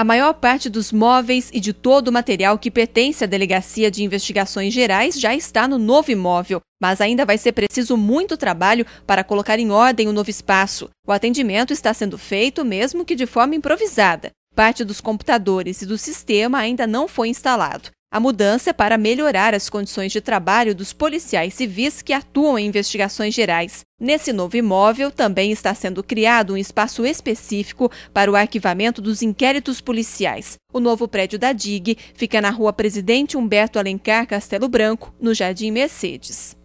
A maior parte dos móveis e de todo o material que pertence à Delegacia de Investigações Gerais já está no novo imóvel, mas ainda vai ser preciso muito trabalho para colocar em ordem o novo espaço. O atendimento está sendo feito, mesmo que de forma improvisada. Parte dos computadores e do sistema ainda não foi instalado. A mudança é para melhorar as condições de trabalho dos policiais civis que atuam em investigações gerais. Nesse novo imóvel também está sendo criado um espaço específico para o arquivamento dos inquéritos policiais. O novo prédio da DIG fica na rua Presidente Humberto Alencar Castelo Branco, no Jardim Mercedes.